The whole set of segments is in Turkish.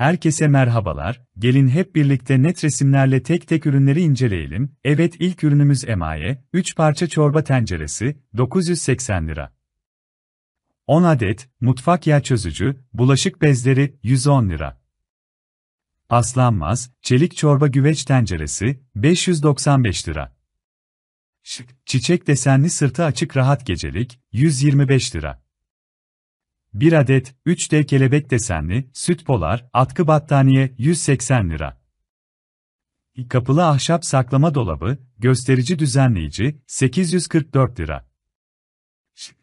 Herkese merhabalar, gelin hep birlikte net resimlerle tek tek ürünleri inceleyelim. Evet ilk ürünümüz emaye, 3 parça çorba tenceresi, 980 lira. 10 adet, mutfak yağ çözücü, bulaşık bezleri, 110 lira. Aslanmaz, çelik çorba güveç tenceresi, 595 lira. Çiçek desenli sırtı açık rahat gecelik, 125 lira. 1 adet, 3 dev kelebek desenli, süt polar, atkı battaniye, 180 lira. Kapılı ahşap saklama dolabı, gösterici düzenleyici, 844 lira.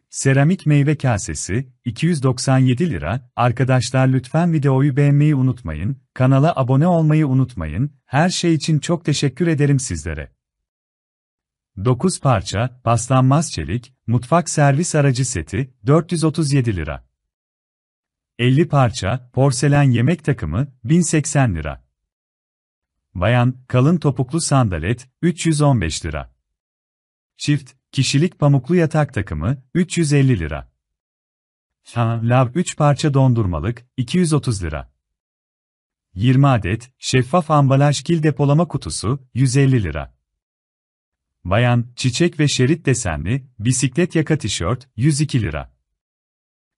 Seramik meyve kasesi, 297 lira. Arkadaşlar lütfen videoyu beğenmeyi unutmayın, kanala abone olmayı unutmayın, her şey için çok teşekkür ederim sizlere. 9 parça, paslanmaz çelik, mutfak servis aracı seti, 437 lira. 50 parça, porselen yemek takımı, 1080 lira. Bayan, kalın topuklu sandalet, 315 lira. Çift, kişilik pamuklu yatak takımı, 350 lira. lav 3 parça dondurmalık, 230 lira. 20 adet, şeffaf ambalaj kil depolama kutusu, 150 lira. Bayan, çiçek ve şerit desenli, bisiklet yaka tişört, 102 lira.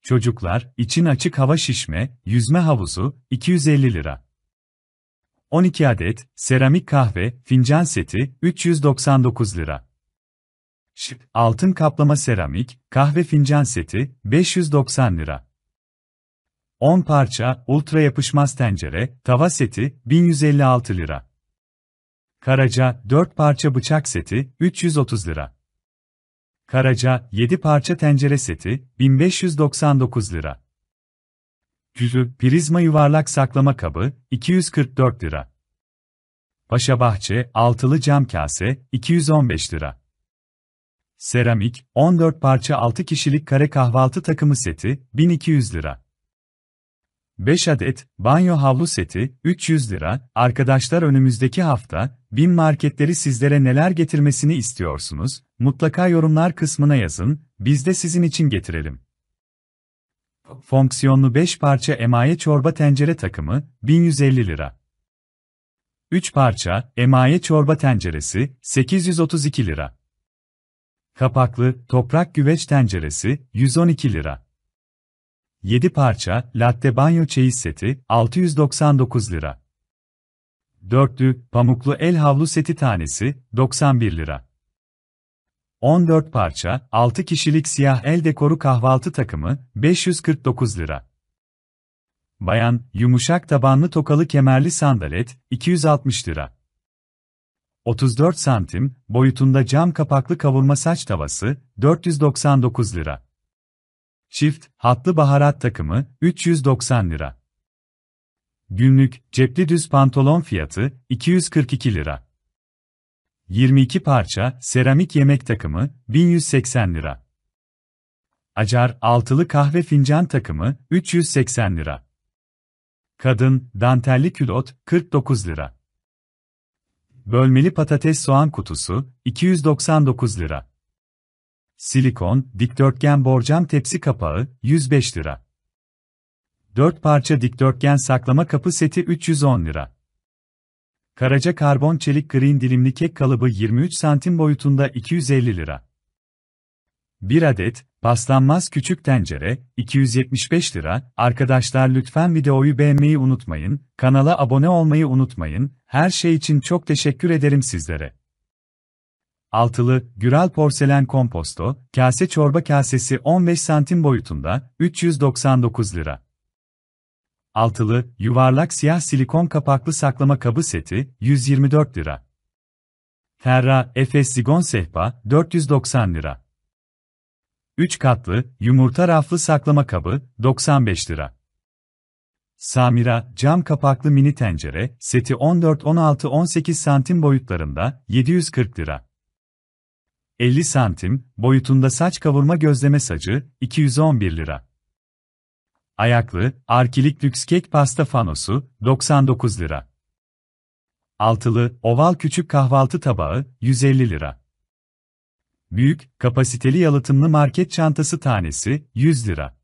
Çocuklar için açık hava şişme, yüzme havuzu 250 lira. 12 adet seramik kahve fincan seti 399 lira. Şık. Altın kaplama seramik kahve fincan seti 590 lira. 10 parça ultra yapışmaz tencere tava seti 1156 lira. Karaca 4 parça bıçak seti 330 lira. Karaca, 7 parça tencere seti, 1599 lira. Cüzü, prizma yuvarlak saklama kabı, 244 lira. Paşa Bahçe, altılı cam kase, 215 lira. Seramik, 14 parça 6 kişilik kare kahvaltı takımı seti, 1200 lira. 5 adet banyo havlu seti 300 lira. Arkadaşlar önümüzdeki hafta bin marketleri sizlere neler getirmesini istiyorsunuz? Mutlaka yorumlar kısmına yazın. Biz de sizin için getirelim. Fonksiyonlu 5 parça emaye çorba tencere takımı 1150 lira. 3 parça emaye çorba tenceresi 832 lira. Kapaklı toprak güveç tenceresi 112 lira. 7 parça, latte banyo çeyiz seti, 699 lira. Dörtlü, pamuklu el havlu seti tanesi, 91 lira. 14 parça, 6 kişilik siyah el dekoru kahvaltı takımı, 549 lira. Bayan, yumuşak tabanlı tokalı kemerli sandalet, 260 lira. 34 santim, boyutunda cam kapaklı kavurma saç tavası, 499 lira. Çift, hatlı baharat takımı, 390 lira. Günlük, cepli düz pantolon fiyatı, 242 lira. 22 parça, seramik yemek takımı, 1180 lira. Acar, altılı kahve fincan takımı, 380 lira. Kadın, dantelli külot, 49 lira. Bölmeli patates soğan kutusu, 299 lira. Silikon, dikdörtgen borcam tepsi kapağı, 105 lira. 4 parça dikdörtgen saklama kapı seti 310 lira. Karaca karbon çelik green dilimli kek kalıbı 23 santim boyutunda 250 lira. 1 adet, paslanmaz küçük tencere, 275 lira. Arkadaşlar lütfen videoyu beğenmeyi unutmayın, kanala abone olmayı unutmayın. Her şey için çok teşekkür ederim sizlere. Altılı, Güral Porselen Komposto, kase çorba kasesi 15 santim boyutunda, 399 lira. Altılı, yuvarlak siyah silikon kapaklı saklama kabı seti, 124 lira. Terra, Efes Zigon Sehpa, 490 lira. 3 katlı, yumurta raflı saklama kabı, 95 lira. Samira, cam kapaklı mini tencere, seti 14-16-18 santim boyutlarında, 740 lira. 50 santim, boyutunda saç kavurma gözleme sacı, 211 lira. Ayaklı, arkilik lüks kek pasta fanosu, 99 lira. Altılı, oval küçük kahvaltı tabağı, 150 lira. Büyük, kapasiteli yalıtımlı market çantası tanesi, 100 lira.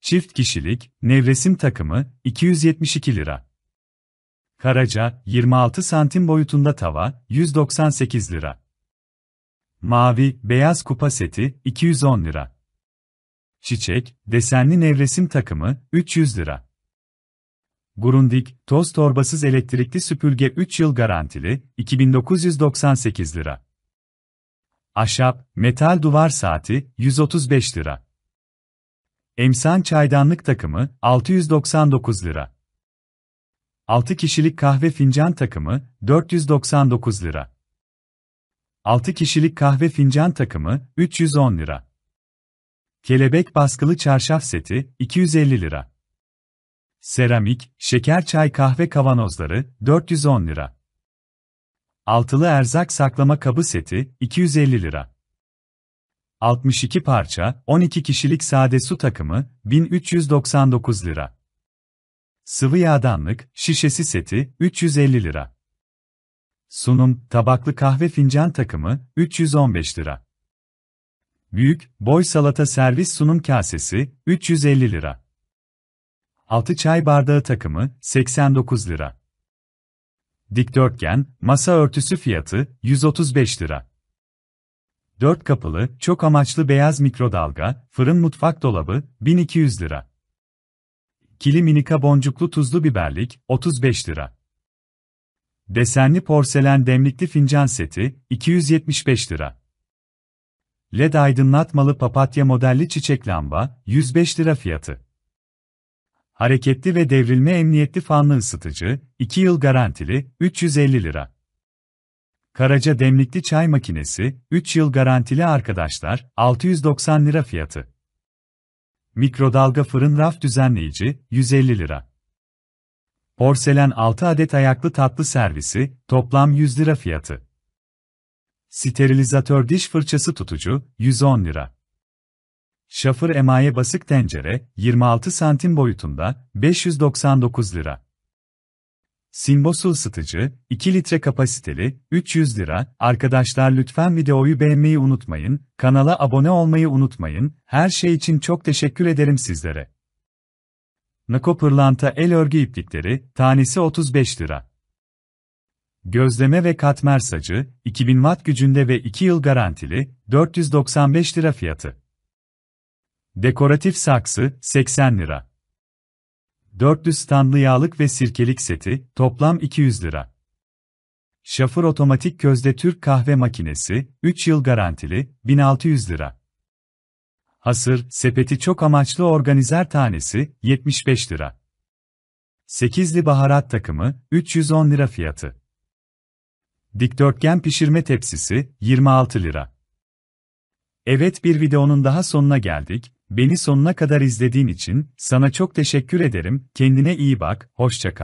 Çift kişilik, nevresim takımı, 272 lira. Karaca, 26 santim boyutunda tava, 198 lira. Mavi, beyaz kupa seti 210 lira. Çiçek, desenli nevresim takımı 300 lira. Gurundik, toz torbasız elektrikli süpürge 3 yıl garantili 2998 lira. Ahşap, metal duvar saati 135 lira. Emsan çaydanlık takımı 699 lira. 6 kişilik kahve fincan takımı 499 lira. 6 kişilik kahve fincan takımı 310 lira. Kelebek baskılı çarşaf seti 250 lira. Seramik, şeker çay kahve kavanozları 410 lira. Altılı erzak saklama kabı seti 250 lira. 62 parça 12 kişilik sade su takımı 1399 lira. Sıvı yağdanlık şişesi seti 350 lira. Sunum, tabaklı kahve fincan takımı, 315 lira. Büyük, boy salata servis sunum kasesi, 350 lira. 6 çay bardağı takımı, 89 lira. Dikdörtgen, masa örtüsü fiyatı, 135 lira. 4 kapılı, çok amaçlı beyaz mikrodalga, fırın mutfak dolabı, 1200 lira. Kili minika boncuklu tuzlu biberlik, 35 lira. Desenli porselen demlikli fincan seti 275 lira. LED aydınlatmalı papatya modelli çiçek lamba 105 lira fiyatı. Hareketli ve devrilme emniyetli fanlı ısıtıcı 2 yıl garantili 350 lira. Karaca demlikli çay makinesi 3 yıl garantili arkadaşlar 690 lira fiyatı. Mikrodalga fırın raf düzenleyici 150 lira. Porselen 6 adet ayaklı tatlı servisi, toplam 100 lira fiyatı. Sterilizatör diş fırçası tutucu, 110 lira. Şafır emaye basık tencere, 26 santim boyutunda, 599 lira. Simbo ısıtıcı, 2 litre kapasiteli, 300 lira. Arkadaşlar lütfen videoyu beğenmeyi unutmayın, kanala abone olmayı unutmayın. Her şey için çok teşekkür ederim sizlere. Nako pırlanta el örgü iplikleri, tanesi 35 lira. Gözleme ve katmer sacı, 2000 watt gücünde ve 2 yıl garantili, 495 lira fiyatı. Dekoratif saksı, 80 lira. 400 standlı yağlık ve sirkelik seti, toplam 200 lira. Şafır otomatik közde Türk kahve makinesi, 3 yıl garantili, 1600 lira. Hasır, sepeti çok amaçlı organizer tanesi, 75 lira. Sekizli baharat takımı, 310 lira fiyatı. Dikdörtgen pişirme tepsisi, 26 lira. Evet bir videonun daha sonuna geldik, beni sonuna kadar izlediğin için, sana çok teşekkür ederim, kendine iyi bak, hoşçakal.